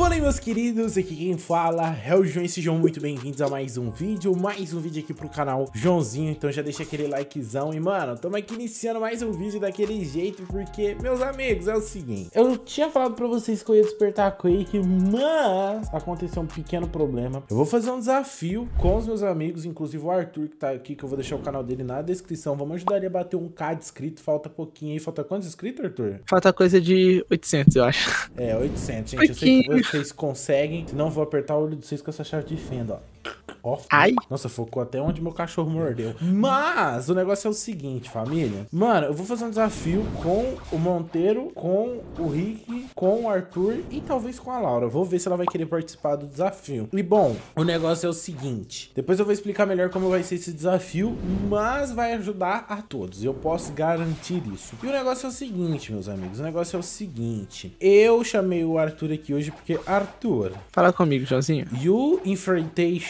Fala aí, meus queridos, aqui quem fala é o João e sejam muito bem-vindos a mais um vídeo, mais um vídeo aqui pro canal Joãozinho, então já deixa aquele likezão e, mano, tamo aqui iniciando mais um vídeo daquele jeito, porque, meus amigos, é o seguinte, eu tinha falado pra vocês que eu ia despertar a Quake, mas aconteceu um pequeno problema, eu vou fazer um desafio com os meus amigos, inclusive o Arthur que tá aqui, que eu vou deixar o canal dele na descrição, vamos ajudar ele a bater um K de inscrito, falta pouquinho aí, falta quantos inscritos, Arthur? Falta coisa de 800, eu acho. É, 800, gente, pouquinho. eu sei que vocês conseguem. Se não, vou apertar o olho de vocês com essa chave de fenda, ó. Oh, Ai. Nossa, focou até onde meu cachorro mordeu. Mas o negócio é o seguinte, família. Mano, eu vou fazer um desafio com o Monteiro, com o Rick, com o Arthur e talvez com a Laura. Vou ver se ela vai querer participar do desafio. E bom, o negócio é o seguinte. Depois eu vou explicar melhor como vai ser esse desafio, mas vai ajudar a todos. Eu posso garantir isso. E o negócio é o seguinte, meus amigos. O negócio é o seguinte. Eu chamei o Arthur aqui hoje porque... Arthur... Fala comigo, Joãozinho. You Infrentation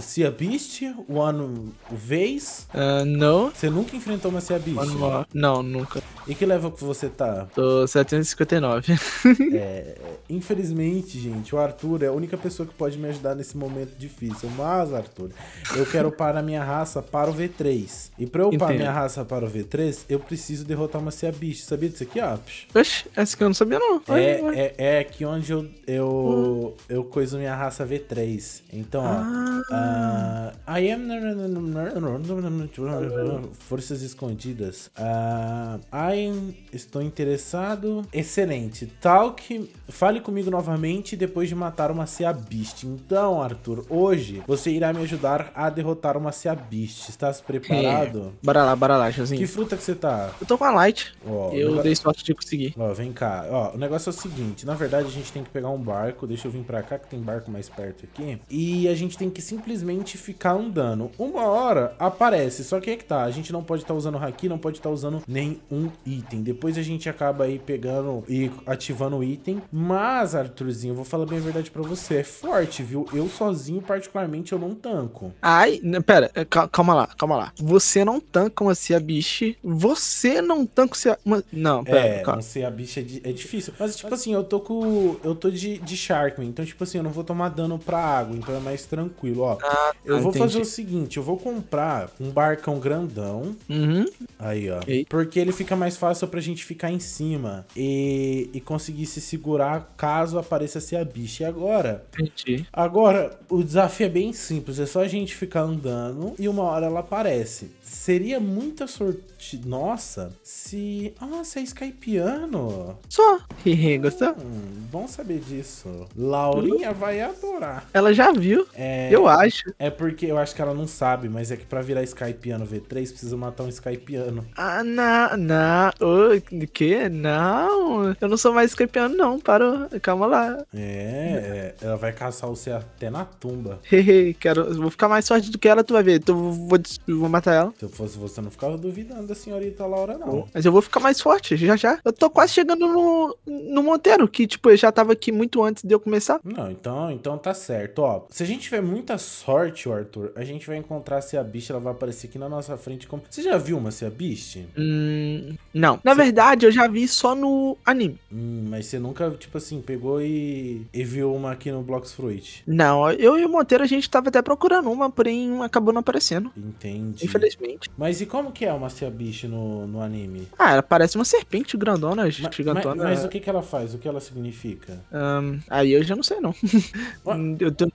Sea Beast, One vez? Uh, não. Você nunca enfrentou uma Sea Né? Não, nunca. E que level que você tá? Tô 759. é, infelizmente, gente, o Arthur é a única pessoa que pode me ajudar nesse momento difícil. Mas, Arthur, eu quero upar a minha raça para o V3. E pra eu upar Entendo. minha raça para o V3, eu preciso derrotar uma Sea Beast. Sabia disso aqui, Apis? Oxi, essa que eu não sabia não. é, é, é aqui onde eu, eu, eu coiso minha raça V3. Então, ah. ó, ah. Uh, I am. Forças escondidas. Uh, ah, I estou interessado. Excelente. Talk Fale comigo novamente depois de matar uma Seabist. Então, Arthur, hoje você irá me ajudar a derrotar uma Seabist. Estás preparado? É. Bora lá, bora lá, Josinho. Que fruta que você tá? Eu tô com a Light. eu negócio... dei sorte de conseguir. Ó, vem cá. Ó, o negócio é o seguinte. Na verdade, a gente tem que pegar um barco. Deixa eu vir pra cá, que tem barco mais perto aqui. E a gente tem que simplesmente ficar andando. Uma hora aparece. Só que é que tá. A gente não pode estar tá usando haki, não pode estar tá usando nenhum item. Depois a gente acaba aí pegando e ativando o item. Mas, Arthurzinho, eu vou falar bem a verdade para você. É forte, viu? Eu sozinho, particularmente, eu não tanco. Ai, pera, é, calma lá, calma lá. Você não tanca uma Cia Biche. Você não tanca uma, Cia? Não, pera. É, calma. uma Cia Biche é, é, difícil. Mas, tipo assim, eu tô com. Eu tô de, de Sharkman. Então, tipo assim, eu não vou tomar dano pra água. Então é mais tranquilo, ó. Ah, tá, eu vou entendi. fazer o seguinte: eu vou comprar um barcão grandão. Uhum. Aí, ó. Porque ele fica mais fácil pra gente ficar em cima e, e conseguir se segurar caso apareça ser a bicha. E agora? Entendi. Agora, o desafio é bem simples, é só a gente ficar andando e uma hora ela aparece. Seria muita sorte nossa se. Ah, você é Skypeano? Só. Gostou? Hum bom saber disso. Laurinha uhum. vai adorar. Ela já viu. É, eu acho. É porque eu acho que ela não sabe, mas é que pra virar Skypeiano V3 precisa matar um Skypeiano. Ah, não, não. O que? Não. Eu não sou mais Skypeiano não. Para. Calma lá. É, é, ela vai caçar você até na tumba. Hehe, quero. Vou ficar mais forte do que ela, tu vai ver. Então vou, vou matar ela. Se eu fosse você, eu não ficava duvidando da senhorita Laura, não. Mas eu vou ficar mais forte, já já. Eu tô quase chegando no, no Monteiro, que, tipo, já tava aqui muito antes de eu começar. Não, então, então tá certo. Ó, se a gente tiver muita sorte, Arthur, a gente vai encontrar se a bicha ela vai aparecer aqui na nossa frente. Como... Você já viu uma se a bicha? Hum, não. Na você... verdade, eu já vi só no anime. Hum, mas você nunca, tipo assim, pegou e, e viu uma aqui no Blocks Fruit? Não, eu e o Monteiro a gente tava até procurando uma, porém acabou não aparecendo. Entendi. Infelizmente. Mas e como que é uma se a bicha no, no anime? Ah, ela parece uma serpente grandona, mas, gigantona. Mas, mas o que, que ela faz? O que ela significa? fica? Um, aí eu já não sei, não. eu, tô,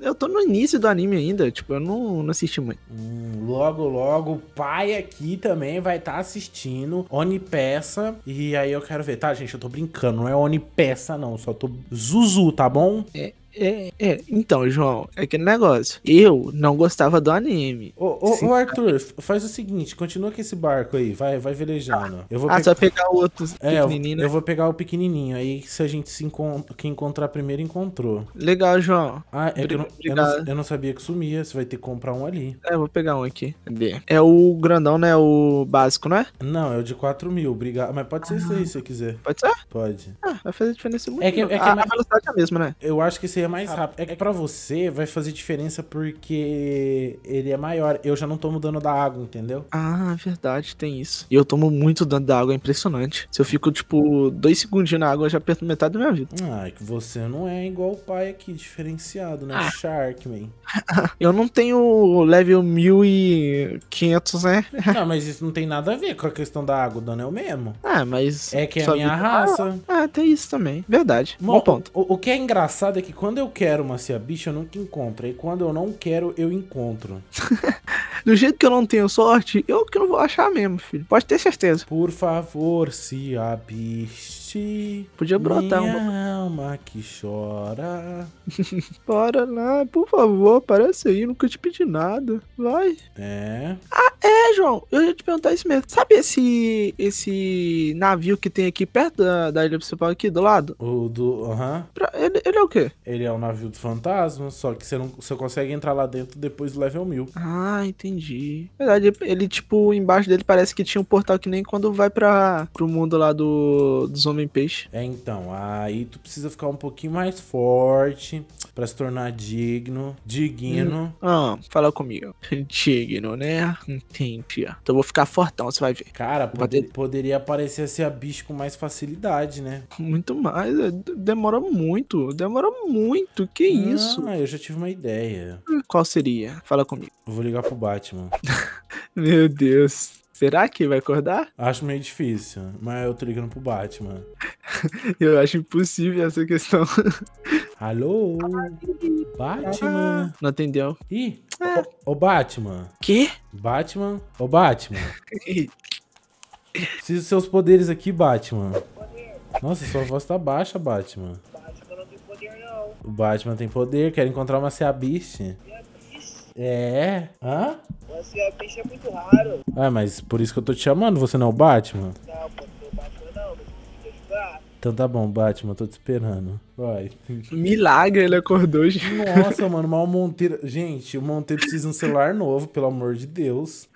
eu tô no início do anime ainda, tipo, eu não, não assisti muito. Hum, logo, logo, o pai aqui também vai estar tá assistindo Onipeça. E aí eu quero ver, tá, gente? Eu tô brincando, não é Onipeça, não. Só tô Zuzu, tá bom? É, é, é, então, João, é aquele negócio. Eu não gostava do anime. Ô, ô, ô Arthur, faz o seguinte, continua com esse barco aí, vai, vai velejando. Eu vou ah, pe... só pegar o outro é, pequenininho. Eu, né? vou pegar o pequenininho, aí se a gente se encont... quem encontrar primeiro encontrou. Legal, João. Ah, é Obrigado. que eu não, eu não, eu, não, sabia que sumia, você vai ter que comprar um ali. É, eu vou pegar um aqui. Cadê? É o grandão, né? O básico, não é? Não, é o de 4 mil, obrigado. Mas pode ser ah. esse aí, ah. se você quiser. Pode ser? Pode. Ah, vai fazer diferença é muito. É que, é que a, a, velocidade é a mesma, né? Eu acho que aí é é mais rápido. É, é que pra você vai fazer diferença porque ele é maior. Eu já não tomo dano da água, entendeu? Ah, verdade, tem isso. E eu tomo muito dano da água, é impressionante. Se eu fico, tipo, dois segundinhos na água, eu já perco metade da minha vida. Ah, é que você não é igual o pai aqui, diferenciado, né? Ah. Shark, man. eu não tenho level 1500, né? não, mas isso não tem nada a ver com a questão da água, o dano é o mesmo. Ah, mas... É que é a minha vida... Tá raça. Ah, ah, tem isso também. Verdade. Bom, Bom ponto. O, o que é engraçado é que quando quando eu quero uma a bicha, eu nunca encontro. E quando eu não quero, eu encontro. Do jeito que eu não tenho sorte, eu que não vou achar mesmo, filho. Pode ter certeza. Por favor, a bicha triste. Podia brotar minha uma. alma que chora. Bora lá, por favor, aparece aí. Nunca te pedi nada. Vai. É. Ah, é, João. Eu ia te perguntar isso mesmo. Sabe esse, esse navio que tem aqui perto da, da ilha principal, aqui do lado? O do. Aham. Uhum. Ele, ele é o quê? Ele é um navio do fantasma, só que você, não, você consegue entrar lá dentro depois do level 1000. Ah, entendi. Na verdade, ele, tipo, embaixo dele parece que tinha um portal que nem quando vai pra, pro mundo lá do, dos homens peixe É, então, aí tu precisa ficar um pouquinho mais forte para se tornar digno, digno. Hum. Ah, fala comigo. Digno, né? Entendi. Então eu vou ficar fortão, você vai ver. Cara, pode, poderia aparecer ser a bicho com mais facilidade, né? Muito mais, é, demora muito, demora muito, que ah, isso? Ah, eu já tive uma ideia. Qual seria? Fala comigo. Eu vou ligar pro Batman. Meu Deus. Será que vai acordar? Acho meio difícil, mas eu tô ligando pro Batman. eu acho impossível essa questão. Alô? Batman? Não atendeu. Ih, ah. ô Batman. Quê? Batman? Ô Batman. Preciso dos seus poderes aqui, Batman. Nossa, sua voz tá baixa, Batman. Batman não tem poder, não. O Batman tem poder, quer encontrar uma Seabiste. Yeah. É? Hã? Você é bicho é muito raro. Ah, mas por isso que eu tô te chamando, você não é o Batman? Não, pô, não sou o Batman não, mas eu ajudar. Então tá bom, Batman, tô te esperando. Vai. Milagre, ele acordou. Nossa, mano, mas o Monteiro. Gente, o Monteiro precisa de um celular novo, pelo amor de Deus.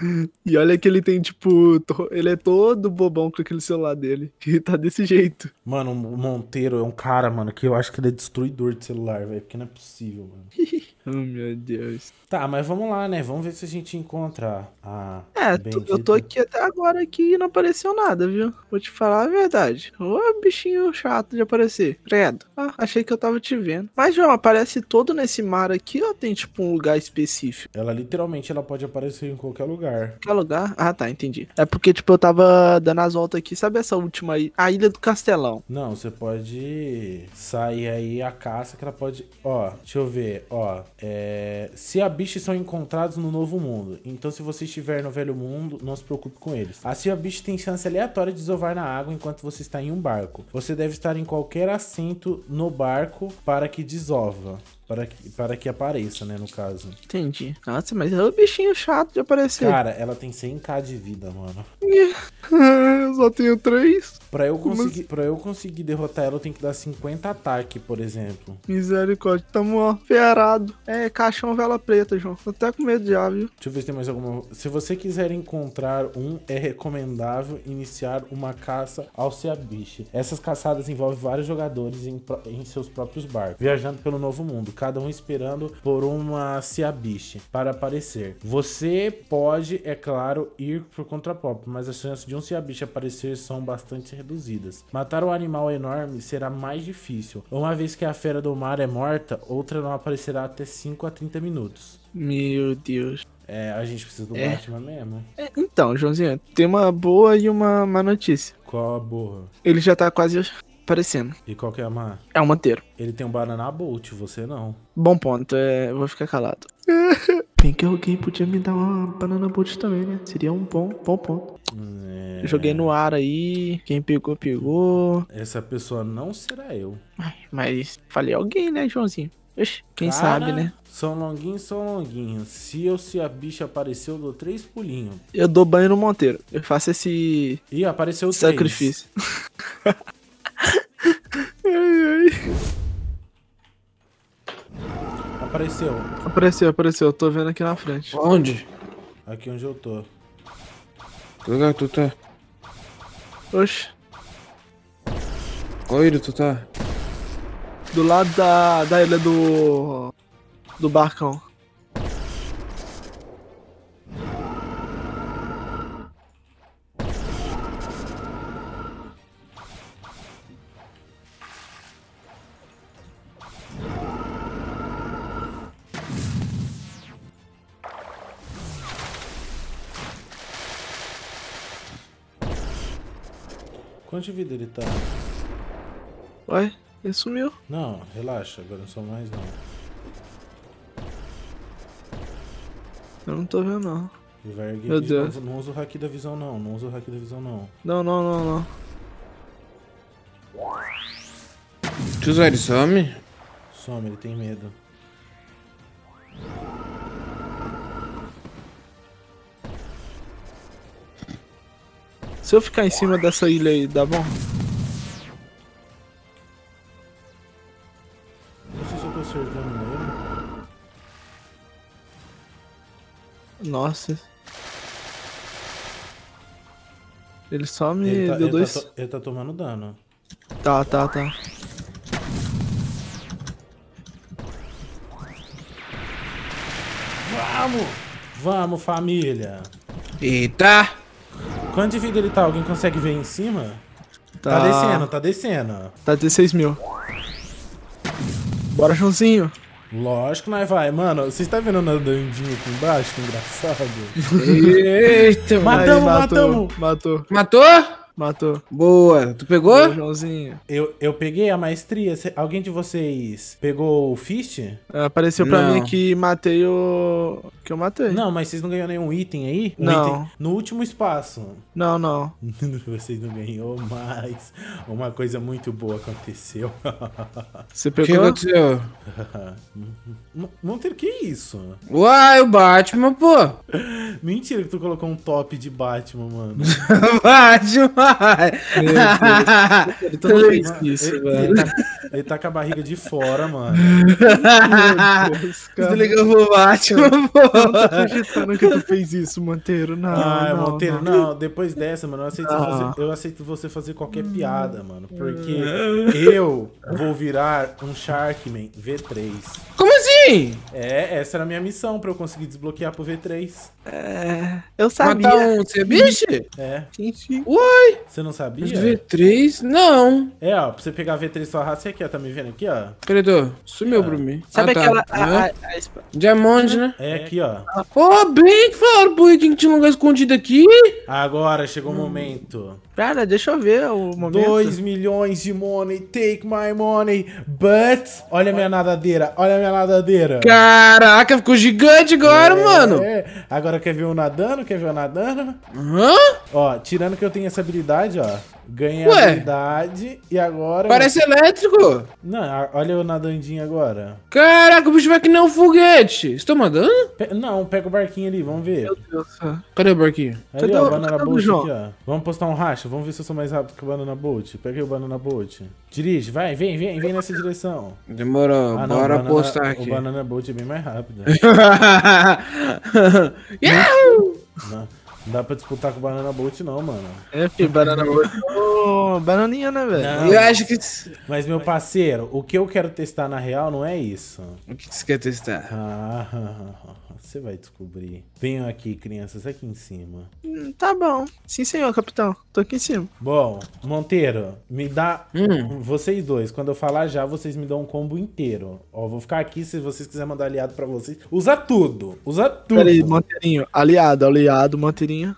E olha que ele tem, tipo. To... Ele é todo bobão com aquele celular dele. E tá desse jeito. Mano, o Monteiro é um cara, mano, que eu acho que ele é destruidor de celular, velho. Porque não é possível, mano. Oh, meu Deus. Tá, mas vamos lá, né? Vamos ver se a gente encontra a. É, bendita. eu tô aqui até agora aqui e não apareceu nada, viu? Vou te falar a verdade. Ô, bichinho chato de aparecer. Credo. Ah, achei que eu tava te vendo. Mas, João, aparece todo nesse mar aqui ou tem, tipo, um lugar específico? Ela literalmente ela pode aparecer em qualquer lugar. Qualquer lugar? Ah, tá, entendi. É porque, tipo, eu tava dando as voltas aqui. Sabe essa última aí? A Ilha do Castelão. Não, você pode sair aí a caça que ela pode. Ó, deixa eu ver. Ó, é, se bicha são encontrados no Novo Mundo, então se você estiver no Velho Mundo, não se preocupe com eles. Ah, a Sea Abish tem chance aleatória de desovar na água enquanto você está em um barco. Você deve estar em qualquer assento no barco para que desova para que, para que apareça, né, no caso. Entendi. Nossa, mas é o bichinho chato de aparecer. Cara, ela tem 100k de vida, mano. É, eu só tenho 3. Pra eu, conseguir, mas... Assim? eu conseguir derrotar ela, eu tenho que dar 50 ataque, por exemplo. Misericórdia, tamo, ó, ferrado. É, caixão é vela preta, João. Tô até com medo ar, viu? Deixa eu ver se tem mais alguma... Se você quiser encontrar um, é recomendável iniciar uma caça ao ceabiche. Essas caçadas envolvem vários jogadores em, em seus próprios barcos, viajando pelo novo mundo cada um esperando por uma Siabiche para aparecer. Você pode, é claro, ir por contra pop, mas as chances de um Siabiche aparecer são bastante reduzidas. Matar um animal enorme será mais difícil. Uma vez que a fera do mar é morta, outra não aparecerá até 5 a 30 minutos. Meu Deus. É, a gente precisa do é. Batman mesmo. É, então, Joãozinho, tem uma boa e uma má notícia. Qual a boa? Ele já tá quase parecendo. E qual que é a mar? É o Monteiro. Ele tem um Banana Bolt, você não. Bom ponto, é... eu vou ficar calado. Bem que alguém podia me dar uma Banana Bolt também, né? Seria um bom, bom ponto. É... Joguei no ar aí, quem pegou, pegou. Essa pessoa não será eu. Ai, mas falei alguém, né, Joãozinho? Oxe, quem Cara, sabe, né? São longuinhos, são longuinhos. Se eu se a bicha apareceu, eu dou três pulinhos. Eu dou banho no Monteiro. Eu faço esse. Ih, apareceu Sacrifício. Apareceu. Apareceu, apareceu. Eu tô vendo aqui na frente. Onde? Aqui onde eu tô. Que lugar tu tá? Oxe. Qual tu tá? Do lado da, da ilha do... Do barcão. Quanto de vida ele tá? Ué, ele sumiu. Não, relaxa, agora não sou mais não. Eu não tô vendo não. Meu Deus. Não usa o hack da visão não, não usa o hack da visão não. Não, não, não, não. Tio Zé, ele some? Some, ele tem medo. Se eu ficar em cima dessa ilha aí, dá bom? Não sei se eu tô tá acertando nele. Nossa. Ele só me ele tá, deu ele tá dois... Tá, ele tá tomando dano. Tá, tá, tá. Vamos! Vamos, família! Eita! Quanto de vida ele tá? Alguém consegue ver em cima? Tá, tá descendo, tá descendo. Tá 16 mil. Bora, Joãozinho. Lógico, nós vai. Mano, vocês estão tá vendo na dandinha aqui embaixo? Que engraçado. Eita, matamos, matamos. Matou. Matou? Matou. Boa. Tu pegou? Boa, Joãozinho. Eu, eu peguei a maestria. Alguém de vocês pegou o Fist? Apareceu pra não. mim que matei o. Que eu matei. Não, mas vocês não ganharam nenhum item aí? Um não. Item no último espaço. Não, não. vocês não ganhou mais. Uma coisa muito boa aconteceu. Você pegou? O que aconteceu? Monter, que isso? Uai, o Batman, pô. Mentira que tu colocou um top de Batman, mano. Batman. Ele fez isso, ele, mano. Ele tá, ele tá, com a barriga de fora, mano. Meu Deus, cara. o Batman, Eu não tô que tu fez isso, Monteiro. Não, ah, não, Monteiro, não. não. Depois dessa, mano, eu aceito, ah. fazer, eu aceito você fazer qualquer hum. piada, mano. Porque eu vou virar um Sharkman V3. Como é, essa era a minha missão pra eu conseguir desbloquear pro V3. É. Eu sabia. Matar um cebiche? É. é. sim. Uai! Você não sabia? V3? Não. É, ó, pra você pegar V3 sua raça aqui, ó. Tá me vendo aqui, ó? Credor, sumiu é. pra mim. Sabe ah, tá. aquela. Diamond, A, a, a... né? É aqui, ó. Ô, oh, bem que falaram pro Ritinho que tinha um lugar escondido aqui. Agora chegou hum. o momento. Cara, deixa eu ver o momento. 2 milhões de money, take my money, but. Olha a minha nadadeira, olha a minha nadadeira. Caraca, ficou gigante agora, é, mano. É. Agora quer ver eu nadando? Quer ver eu nadando? Hã? Ó, tirando que eu tenho essa habilidade, ó. Ganha Ué, habilidade e agora. Parece elétrico! Não, olha eu nadandinho agora. Caraca, o bicho vai que nem um foguete! Estou tá mandando? Pe não, pega o barquinho ali, vamos ver. Meu Deus, cadê o barquinho? Ali, cadê ó, o Banana cadê Bolt aqui, ó. Vamos postar um racha, vamos ver se eu sou mais rápido que o Banana Bolt. Pega aí o Banana Bolt. Dirige, vai, vem, vem, vem nessa direção. Demorou, ah, não, bora banana, postar aqui. O Banana Bolt é bem mais rápido. yeah! Não. Não dá pra disputar com o Banana Boat, não, mano. É, filho, Banana Boat. É bananinha, né, velho? Eu acho que. Mas, meu parceiro, o que eu quero testar na real não é isso. O que você quer testar? Ah, ah, ah, ah. Você vai descobrir. Venham aqui, crianças, aqui em cima. Hum, tá bom. Sim, senhor, capitão. Tô aqui em cima. Bom, Monteiro, me dá. Hum. Vocês dois, quando eu falar já, vocês me dão um combo inteiro. Ó, vou ficar aqui se vocês quiserem mandar aliado pra vocês. Usa tudo. Usa tudo. Peraí, Monteirinho. Aliado, aliado, Monteirinho.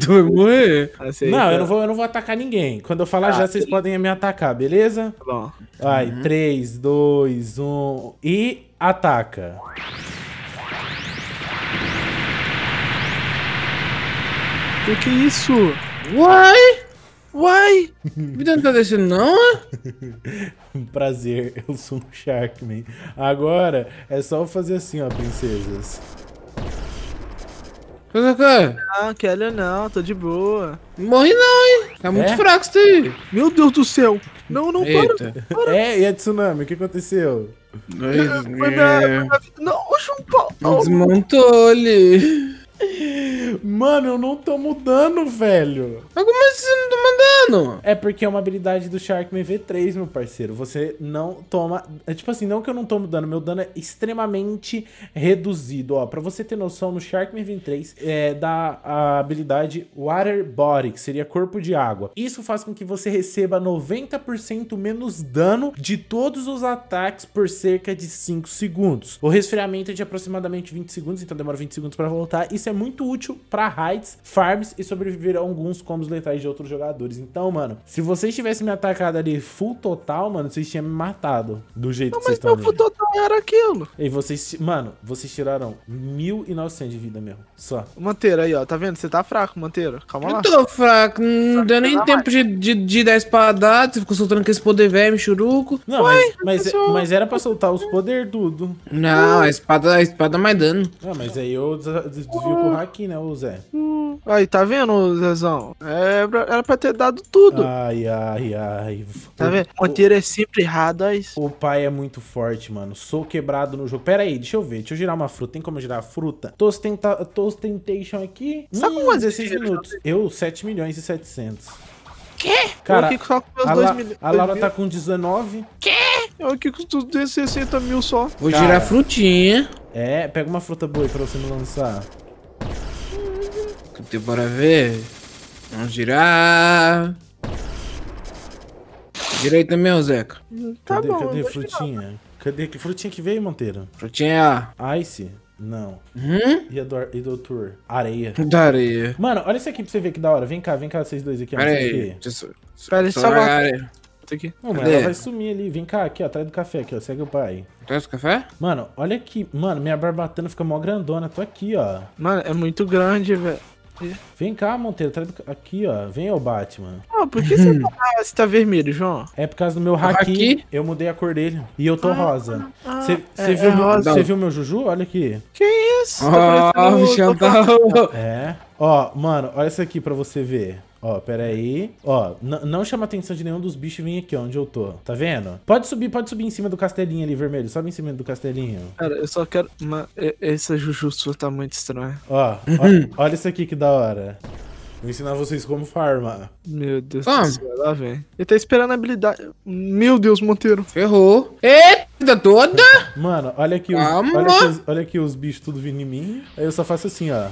tu vai morrer. Não, tá. eu não, vou, eu não vou atacar ninguém. Quando eu falar ah, já, vocês sim. podem me atacar, beleza? Tá bom. Vai, uhum. três 3, 2, 1 e ataca. Que que é isso? Uai! Uai! Vida não tá descendo, não, Um Prazer, eu sou um Sharkman. Agora é só fazer assim, ó, princesas. Não, Kelly não, tô de boa. Morre não, hein? Tá é? muito fraco isso daí. Meu Deus do céu. Não, não, para, para. É, e a tsunami, o que aconteceu? Não, é. Não, oxe, um pau. Desmontou ele. Mano, eu não tô mudando, velho. como assim é você não tá mandando? É porque é uma habilidade do Sharkman V3, meu parceiro. Você não toma... É tipo assim, não que eu não tomo dano. Meu dano é extremamente reduzido. Ó, pra você ter noção, no Sharkman V3 é, da a habilidade Water Body, que seria corpo de água. Isso faz com que você receba 90% menos dano de todos os ataques por cerca de 5 segundos. O resfriamento é de aproximadamente 20 segundos, então demora 20 segundos pra voltar. E isso é muito útil para raids, farms e sobreviver a alguns combos letais de outros jogadores. Então, mano, se vocês tivessem me atacado ali full total, mano, vocês tinham me matado do jeito não, que vocês estão Mas meu full total era aquilo. E vocês, mano, vocês tiraram 1.900 de vida mesmo, só. Manteiro, aí, ó, tá vendo? Você tá fraco, Manteiro. Calma lá. Eu tô fraco, não deu nem tempo de, de, de dar espadada, você ficou soltando aqueles poderes, poder churuco. Não, Ué, mas, mas, mas, era pra soltar os poder tudo. Não, a espada, a espada mais dano. Ah, mas aí eu desvio filme hum. o né, o Zé? Hum. Aí, tá vendo, Zezão? É, era pra ter dado tudo. Ai, ai, ai. Tá vendo? Monteiro é sempre errado, é O pai é muito forte, mano. Sou quebrado no jogo. Pera aí, deixa eu ver. Deixa eu girar uma fruta. Tem como eu girar a fruta? Tostenta... Tostentation aqui. Só hum, 16 minutos. Eu, 7 milhões e 700. Quê? Cara, eu só com meus a, dois La mil... a Laura tá com 19. Quê? Eu aqui com 260 mil só. Vou Cara, girar frutinha. É, pega uma fruta boa aí pra você não lançar. Cadê? Bora ver. Vamos girar. Direita mesmo, Zeca. Tá cadê, bom, cadê frutinha? Tirar. Cadê? Que frutinha que veio, Monteiro? Frutinha. Ice? Não. Hum? E, a do, e doutor? Areia. Da areia. Mano, olha isso aqui pra você ver que da hora. Vem cá, vem cá, vocês dois aqui. Pera aí. Pera, só vai areia. Aqui. mano, ela vai sumir ali. Vem cá, aqui, ó, atrás do café, aqui, ó. Segue o pai. Atrás do café? Mano, olha aqui. Mano, minha barbatana fica mó grandona. Tô aqui, ó. Mano, é muito grande, velho. Vem cá, Monteiro, aqui, ó. Vem, ô Batman. Oh, por que você tá, você tá vermelho, João? É por causa do meu tá haki. Eu mudei a cor dele. E eu tô ah, rosa. Você ah, ah. é, viu, é viu meu Juju? Olha aqui. Que isso? Oh, tá oh, É. Ó, mano, olha isso aqui pra você ver. Ó, pera aí. Ó, não chama atenção de nenhum dos bichos vir aqui, ó, onde eu tô. Tá vendo? Pode subir, pode subir em cima do castelinho ali, vermelho. Sobe em cima do castelinho. Cara, eu só quero... Uma... Essa Jujutsu tá muito estranha. Ó, olha, hum. olha isso aqui que da hora. Vou ensinar vocês como farmar. Meu Deus ah. do céu, lá vem. Ele tá esperando a habilidade. Meu Deus, Monteiro. Ferrou. Eita toda! Mano, olha aqui, os, olha aqui, os, olha aqui os bichos tudo vindo em mim. Aí eu só faço assim, ó.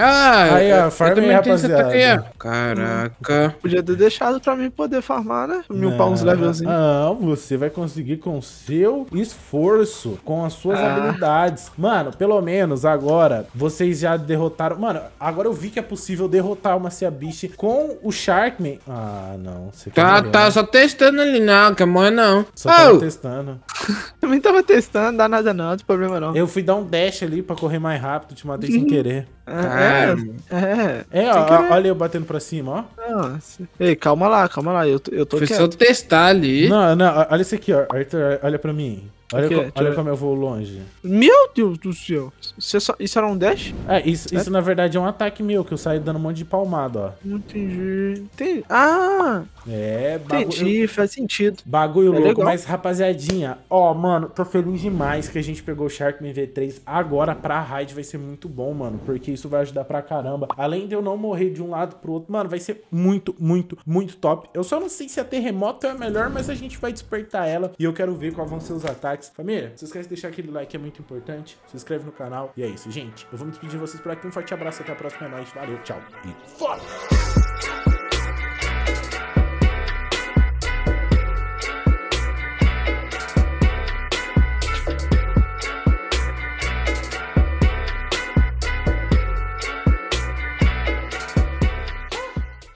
Ah, aí, ó, farmei, rapaziada. Caraca. Hum, podia ter deixado pra mim poder farmar, né? Me upar uns levelzinhos. Não, você vai conseguir com seu esforço, com as suas ah. habilidades. Mano, pelo menos agora, vocês já derrotaram... Mano, agora eu vi que é possível derrotar uma Seabiche com o Sharkman. Ah, não. Você tá, tá, só testando ali, não. Quer é morrer, não. Só oh. tava testando. Também tava testando, dá nada não, não tem problema não. Eu fui dar um dash ali pra correr mais rápido, te matei sem querer. É, é, é. é ó, olha eu batendo pra cima, ó. Ei, calma lá, calma lá. Eu, eu tô Foi quieto. testar ali. Não, não, olha isso aqui, ó. Arthur, olha pra mim. Olha, olha é como eu vou longe. Meu Deus do céu. Isso, isso era um dash? É, isso, é? isso na verdade é um ataque meu, que eu saí dando um monte de palmada, ó. Não entendi. entendi. Ah! É, bagulho. Entendi, faz sentido. Bagulho é louco. Legal. Mas, rapaziadinha, ó, mano, tô feliz demais que a gente pegou o shark mv 3 agora pra raid. Vai ser muito bom, mano, porque isso vai ajudar pra caramba. Além de eu não morrer de um lado pro outro, mano, vai ser muito, muito, muito top. Eu só não sei se a terremoto é a melhor, mas a gente vai despertar ela. E eu quero ver qual vão ser os ataques likes. Família, não se esquece de deixar aquele like, é muito importante. Se inscreve no canal. E é isso, gente. Eu vou me despedir de vocês por aqui. Um forte abraço, até a próxima é noite. Valeu, tchau e fora!